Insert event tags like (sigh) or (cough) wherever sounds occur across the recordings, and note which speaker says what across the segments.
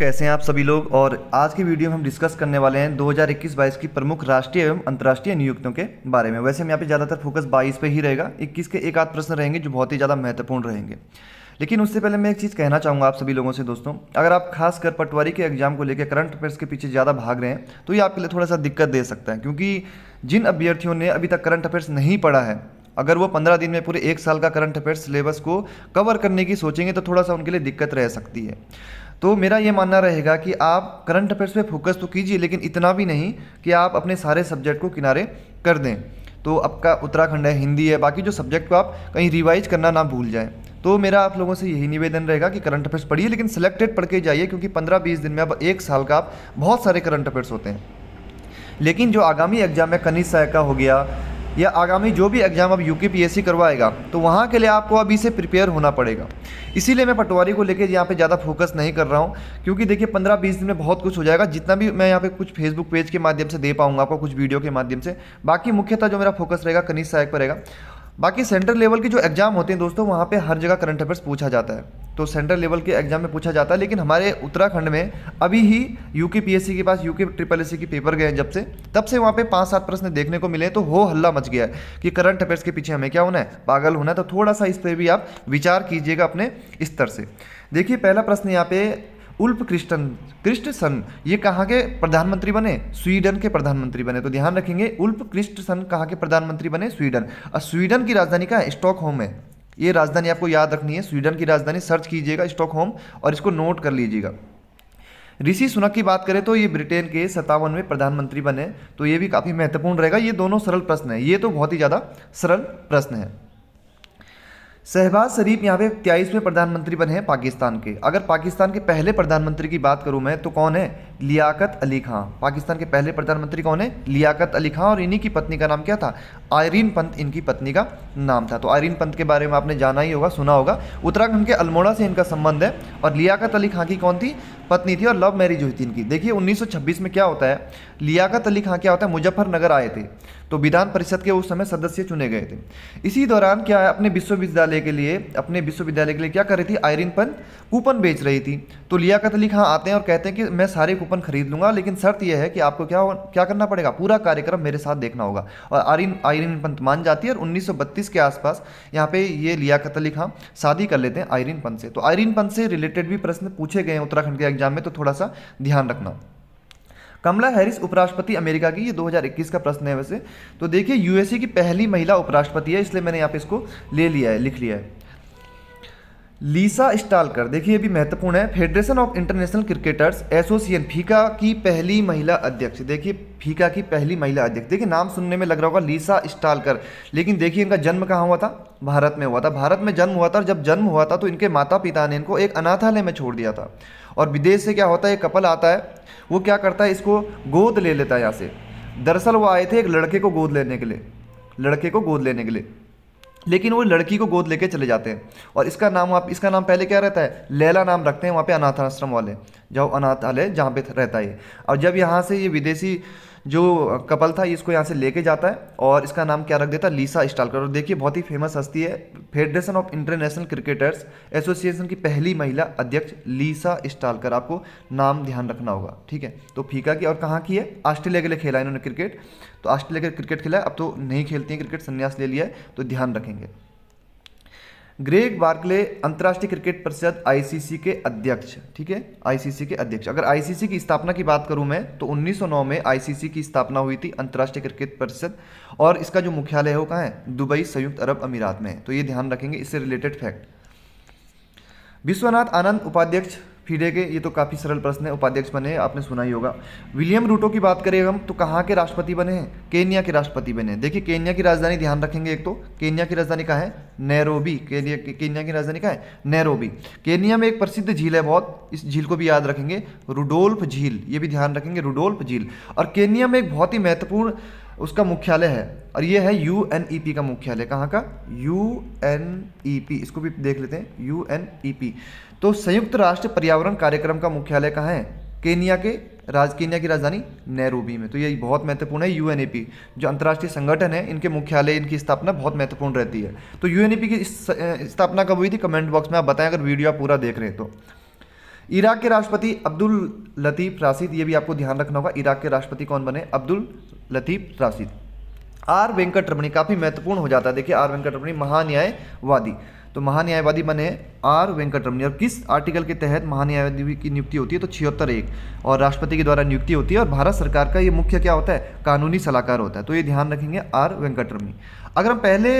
Speaker 1: कैसे हैं आप सभी लोग और आज की वीडियो में हम डिस्कस करने वाले हैं 2021-22 की प्रमुख राष्ट्रीय एवं अंतर्राष्ट्रीय नियुक्तियों के बारे में वैसे हम यहाँ पे ज़्यादातर फोकस 22 पे ही रहेगा 21 के एक आध प्रश्न रहेंगे जो बहुत ही ज़्यादा महत्वपूर्ण रहेंगे लेकिन उससे पहले मैं एक चीज़ कहना चाहूँगा आप सभी लोगों से दोस्तों अगर आप खासकर पटवारी के एग्जाम को लेकर करंट अफेयर्स के पीछे ज़्यादा भाग रहे हैं तो ये आपके लिए थोड़ा सा दिक्कत दे सकता है क्योंकि जिन अभ्यर्थियों ने अभी तक करंट अफेयर्स नहीं पढ़ा है अगर वो पंद्रह दिन में पूरे एक साल का करंट अफेयर्स सिलेबस को कवर करने की सोचेंगे तो थोड़ा सा उनके लिए दिक्कत रह सकती है तो मेरा ये मानना रहेगा कि आप करंट अफेयर्स पे फोकस तो कीजिए लेकिन इतना भी नहीं कि आप अपने सारे सब्जेक्ट को किनारे कर दें तो आपका उत्तराखंड है हिंदी है बाकी जो सब्जेक्ट को आप कहीं रिवाइज करना ना भूल जाएँ तो मेरा आप लोगों से यही निवेदन रहेगा कि करंट अफेयर्स पढ़िए लेकिन सेलेक्टेड पढ़ के जाइए क्योंकि पंद्रह बीस दिन में अब एक साल का आप बहुत सारे करंट अफेयर्स होते हैं लेकिन जो आगामी एग्जाम है कनिज सहायका हो गया या आगामी जो भी एग्ज़ाम अब यू की पी एस सी करवाएगा तो वहाँ के लिए आपको अभी से प्रिपेयर होना पड़ेगा इसीलिए मैं पटवारी को लेकर यहाँ पे ज़्यादा फोकस नहीं कर रहा हूँ क्योंकि देखिए पंद्रह बीस दिन में बहुत कुछ हो जाएगा जितना भी मैं यहाँ पे कुछ फेसबुक पेज के माध्यम से दे पाऊँगा आपको कुछ वीडियो के माध्यम से बाकी मुख्यतः जो मेरा फोकस रहेगा कनिष्ठ सहायक पर रहेगा बाकी सेंट्रल लेवल के जो एग्ज़ाम होते हैं दोस्तों वहाँ पर हर जगह करंट अफेयर्स पूछा जाता है तो सेंट्रल लेवल के एग्जाम में पूछा जाता है लेकिन हमारे उत्तराखंड में अभी ही यूके पीएससी के पास यूके ट्रिपल एस के पेपर गए जब से तब से वहाँ पे पाँच सात प्रश्न देखने को मिले तो हो हल्ला मच गया है कि करंट अफेयर्स के पीछे हमें क्या होना है पागल होना है तो थोड़ा सा इस पर भी आप विचार कीजिएगा अपने स्तर से देखिए पहला प्रश्न यहाँ पे उल्फ क्रिस्टन क्रिस्टसन ये कहाँ के प्रधानमंत्री बने स्वीडन के प्रधानमंत्री बने तो ध्यान रखेंगे उल्फ क्रिस्टसन कहाँ के प्रधानमंत्री बने स्वीडन और स्वीडन की राजधानी का स्टॉकहोम है ये राजधानी आपको याद रखनी है स्वीडन की राजधानी सर्च कीजिएगा स्टॉक और इसको नोट कर लीजिएगा ऋषि सुनक की बात करें तो ये ब्रिटेन के सत्तावनवे प्रधानमंत्री बने तो ये भी काफ़ी महत्वपूर्ण रहेगा ये दोनों सरल प्रश्न है ये तो बहुत ही ज़्यादा सरल प्रश्न है शहबाज शरीफ यहाँ पे तेईसवें प्रधानमंत्री बने हैं पाकिस्तान के अगर पाकिस्तान के पहले प्रधानमंत्री की बात करूँ मैं तो कौन है लियाकत अली खां पाकिस्तान के पहले प्रधानमंत्री कौन है लियाकत अली खां और इन्हीं की पत्नी का नाम क्या था आयरीन पंत इनकी पत्नी का नाम था तो आयरीन पंत के बारे में आपने जाना ही होगा सुना होगा उत्तराखंड के अल्मोड़ा से इनका संबंध है और लियाकत अली खां की कौन थी पत्नी थी और लव मैरिज हुई थी इनकी देखिए 1926 में क्या होता है लियाकत अली खां क्या होता है मुजफ्फरनगर आए थे तो विधान परिषद के उस समय सदस्य चुने गए थे इसी दौरान क्या है अपने विश्वविद्यालय के लिए अपने विश्वविद्यालय के लिए क्या कर रही थी आयरिन पंत कूपन बेच रही थी तो लियाकत अली खां आते हैं और कहते हैं कि मैं सारे कूपन खरीद लूँगा लेकिन शर्त यह है कि आपको क्या क्या करना पड़ेगा पूरा कार्यक्रम मेरे साथ देखना होगा और आयरिन आयरिन पंत मान जाती है और उन्नीस के आसपास यहाँ पे ये लियाकत अली खां शादी कर लेते हैं आयरिन पंत से तो आयरिन पंत से रिलेटेड भी प्रश्न पूछे गए हैं उत्तराखंड के एग्जाम में तो थोड़ा सा ध्यान रखना कमला हैरिस उपराष्ट्रपति अमेरिका की ये 2021 का प्रश्न है वैसे तो देखिए यूएसए की पहली महिला उपराष्ट्रपति है इसलिए मैंने यहाँ पे इसको ले लिया है लिख लिया है लीसा स्टालकर देखिए भी महत्वपूर्ण है federation of international cricketers association FICA की पहली महिला अध्यक्ष देखिए फीका की पहली महिला अध्यक्ष देखिए नाम सुनने में लग रहा होगा लीसा स्टालकर लेकिन देखिए इनका जन्म कहाँ हुआ था भारत में हुआ था भारत में जन्म हुआ था और जब जन्म हुआ था तो इनके माता पिता ने इनको एक अनाथालय में छोड़ दिया था और विदेश से क्या होता है एक कपल आता है वो क्या करता है इसको गोद ले लेता है यहाँ से दरअसल वो आए थे एक लड़के को गोद लेने के लिए लड़के को गोद लेने के लिए लेकिन वो लड़की को गोद लेके चले जाते हैं और इसका नाम आप इसका नाम पहले क्या रहता है लैला नाम रखते हैं वहाँ पे अनाथ आश्रम वाले जो अनाथालय जहाँ पे रहता है और जब यहाँ से ये विदेशी जो कपल था इसको यहाँ से लेके जाता है और इसका नाम क्या रख देता है लीसा स्टालकर और देखिए बहुत ही फेमस हस्ती है federation of international cricketers association की पहली महिला अध्यक्ष लीसा स्टालकर आपको नाम ध्यान रखना होगा ठीक है तो फीका की और कहाँ की है ऑस्ट्रेलिया के लिए खेला इन्होंने क्रिकेट तो ऑस्ट्रेलिया के क्रिकेट खेला अब तो नहीं खेलती हैं क्रिकेट संन्यास ले लिया है तो ध्यान रखेंगे ग्रेग बार्कले अंतर्राष्ट्रीय क्रिकेट परिषद आईसीसी के अध्यक्ष ठीक है आईसीसी के अध्यक्ष अगर आईसीसी की स्थापना की बात करूं मैं तो 1909 में आईसीसी की स्थापना हुई थी अंतर्राष्ट्रीय क्रिकेट परिषद और इसका जो मुख्यालय है वो कहाँ है दुबई संयुक्त अरब अमीरात में है तो ये ध्यान रखेंगे इससे रिलेटेड फैक्ट विश्वनाथ आनंद उपाध्यक्ष फिर के ये तो काफ़ी सरल प्रश्न है उपाध्यक्ष बने हैं आपने सुना ही होगा विलियम रूटो की बात करें हम तो कहाँ के राष्ट्रपति बने हैं केन्या के राष्ट्रपति बने हैं देखिए केन्या की राजधानी ध्यान रखेंगे एक तो केन्या की राजधानी कहाँ है नैरोबी केन्या केन्या की राजधानी कहाँ है नैरोबी केन्या में एक प्रसिद्ध झील है बहुत इस झील को भी याद रखेंगे रुडोल्फ झील ये भी ध्यान रखेंगे रुडोल्फ झील और केन्या में एक बहुत ही महत्वपूर्ण उसका मुख्यालय है और ये है यू एन ई पी का मुख्यालय कहाँ का यू एन ई पी इसको भी देख लेते हैं यू एन ई पी तो संयुक्त राष्ट्र पर्यावरण कार्यक्रम का मुख्यालय कहाँ है केनिया के राज केनिया की राजधानी नैरोबी में तो ये बहुत महत्वपूर्ण है पी e जो अंतर्राष्ट्रीय संगठन है इनके मुख्यालय इनकी स्थापना बहुत महत्वपूर्ण रहती है तो पी e की स्थापना कब हुई थी कमेंट बॉक्स में आप बताएं अगर वीडियो आप पूरा देख रहे हैं तो इराक के राष्ट्रपति अब्दुल लतीफ़ राशिद ये भी आपको ध्यान रखना होगा इराक के राष्ट्रपति कौन बने Abdul Latif Rashid R Venkataramani काफ़ी महत्वपूर्ण हो जाता है देखिए आर वेंकट रमणी महान्यायवादी तो महान्यायवादी बने आर वेंकट रमणी और किस आर्टिकल के तहत महान्यायवादी की नियुक्ति होती है तो छिहत्तर एक और राष्ट्रपति के द्वारा नियुक्ति होती है और भारत सरकार का ये मुख्य क्या होता है कानूनी सलाहकार होता है तो ये ध्यान रखेंगे आर वेंकट रमणी अगर हम पहले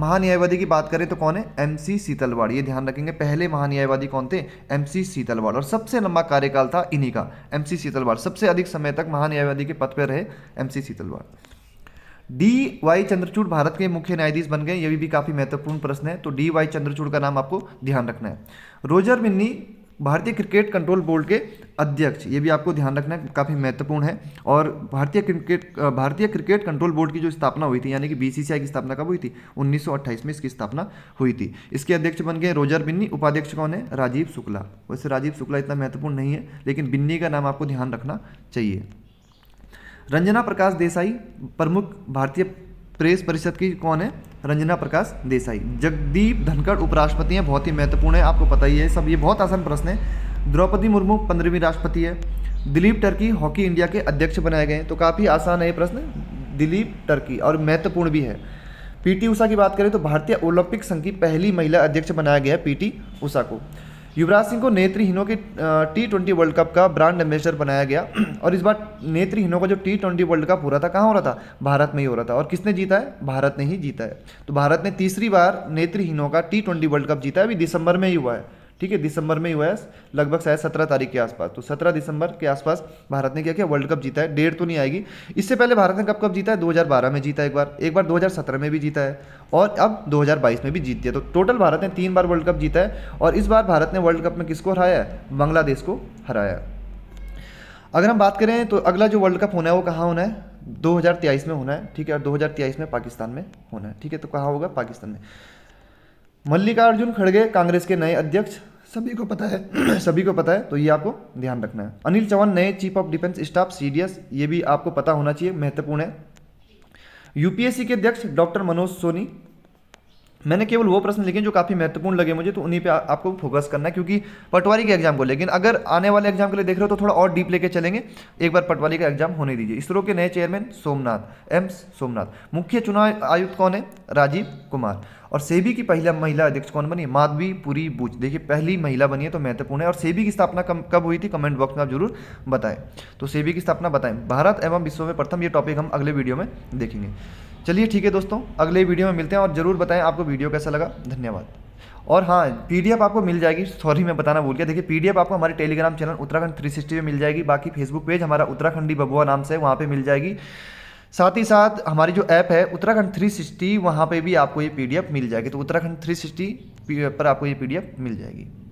Speaker 1: महान्यायवादी की बात करें तो कौन है एम सी सीतलवाड़ ये ध्यान रखेंगे पहले महान्यायवादी कौन थे एम सी सीतलवाड़ और सबसे लंबा कार्यकाल था इन्हीं का एम सी सीतलवाड़ सबसे अधिक समय तक महान्यायवादी के पद पर रहे M C Setalvad D Y Chandrachud Bharat के मुख्य न्यायाधीश बन गए ये भी, भी काफ़ी महत्वपूर्ण प्रश्न है तो डी वाई चंद्रचूड़ का नाम आपको ध्यान रखना है रोजर मिन्नी भारतीय क्रिकेट कंट्रोल बोर्ड के अध्यक्ष ये भी आपको ध्यान रखना काफ़ी महत्वपूर्ण है और भारतीय क्रिकेट भारतीय क्रिकेट कंट्रोल बोर्ड की जो स्थापना हुई थी यानी कि बीसीसीआई की स्थापना कब हुई थी 1928 में इसकी स्थापना हुई थी इसके अध्यक्ष बन गए रोजर बिन्नी उपाध्यक्ष कौन है राजीव शुक्ला वैसे राजीव शुक्ला इतना महत्वपूर्ण नहीं है लेकिन बिन्नी का नाम आपको ध्यान रखना चाहिए रंजना प्रकाश देसाई प्रमुख भारतीय प्रेस परिषद की कौन है रंजना प्रकाश देसाई जगदीप धनखड़ उपराष्ट्रपति हैं बहुत ही महत्वपूर्ण है आपको पता ही है सब ये बहुत आसान प्रश्न है द्रौपदी मुर्मू पंद्रहवीं राष्ट्रपति है दिलीप टर्की हॉकी इंडिया के अध्यक्ष बनाए गए तो काफ़ी आसान है ये प्रश्न दिलीप टर्की और महत्वपूर्ण भी है पीटी उषा की बात करें तो भारतीय ओलंपिक संघ की पहली महिला अध्यक्ष बनाया गया है पीटी उषा को युवराज सिंह को नेत्रहीनों के टी ट्वेंटी वर्ल्ड कप का ब्रांड एम्बेसडर बनाया गया और इस बार नेत्रहीनों का जो टी ट्वेंटी वर्ल्ड कप हो रहा था कहाँ हो रहा था भारत में ही हो रहा था और किसने जीता है भारत ने ही जीता है तो भारत ने तीसरी बार नेत्रहीनों का टी ट्वेंटी वर्ल्ड कप जीता है अभी दिसंबर में ही हुआ है ठीक है दिसंबर में यूएस लगभग शायद सत्रह तारीख के आसपास तो सत्रह दिसंबर के आसपास भारत ने क्या किया वर्ल्ड कप जीता है डेट तो नहीं आएगी इससे पहले भारत ने कब कब जीता है दो में जीता है एक बार एक बार दो में भी जीता है और अब दो में भी जीत दिया तो टोटल भारत ने तीन बार वर्ल्ड कप जीता है और इस बार भारत ने वर्ल्ड कप में किसको हराया है बांग्लादेश को हराया अगर हम बात करें तो अगला जो वर्ल्ड कप होना है वो कहाँ होना है 2023 में होना है ठीक है और 2023 में पाकिस्तान में होना है ठीक है तो कहाँ होगा पाकिस्तान में मल्लिकार्जुन खड़गे कांग्रेस के नए अध्यक्ष सभी को पता है (clears throat) सभी को पता है तो ये आपको ध्यान रखना है अनिल चौहान नए chief of defence staff CDS ये भी आपको पता होना चाहिए महत्वपूर्ण है यूपीएससी के अध्यक्ष डॉक्टर मनोज सोनी मैंने केवल वो प्रश्न लिखे जो काफ़ी महत्वपूर्ण लगे मुझे तो उन्हीं पे आ, आपको फोकस करना है क्योंकि पटवारी के एग्जाम को लेकिन अगर आने वाले एग्जाम के लिए देख रहे हो तो थोड़ा और डीप लेके चलेंगे एक बार पटवारी का एग्जाम होने दीजिए इसरो के नए चेयरमैन सोमनाथ एम्स सोमनाथ मुख्य चुनाव आयुक्त कौन है राजीव कुमार और सेबी की पहला महिला अध्यक्ष कौन बनी माधवी पुरी बुच देखिए पहली महिला बनी है तो महत्वपूर्ण है और सेबी की स्थापना कब हुई थी कमेंट बॉक्स में आप जरूर बताएं तो सेबी की स्थापना बताएं भारत एवं विश्व में प्रथम ये टॉपिक हम अगले वीडियो में देखेंगे चलिए ठीक है दोस्तों अगले वीडियो में मिलते हैं और ज़रूर बताएं आपको वीडियो कैसा लगा धन्यवाद और हाँ पीडीएफ आपको मिल जाएगी सॉरी मैं बताना भूल गया देखिए पीडीएफ आपको हमारे टेलीग्राम चैनल उत्तराखंड 360 में मिल जाएगी बाकी फेसबुक पेज हमारा उत्तराखंडी बबुआ नाम से वहाँ पे मिल जाएगी साथ ही साथ हमारी जो ऐप है उत्तराखंड 360 सिक्सटी वहाँ पर भी आपको ये पी मिल जाएगी तो उत्तराखंड थ्री पर आपको ये पी मिल जाएगी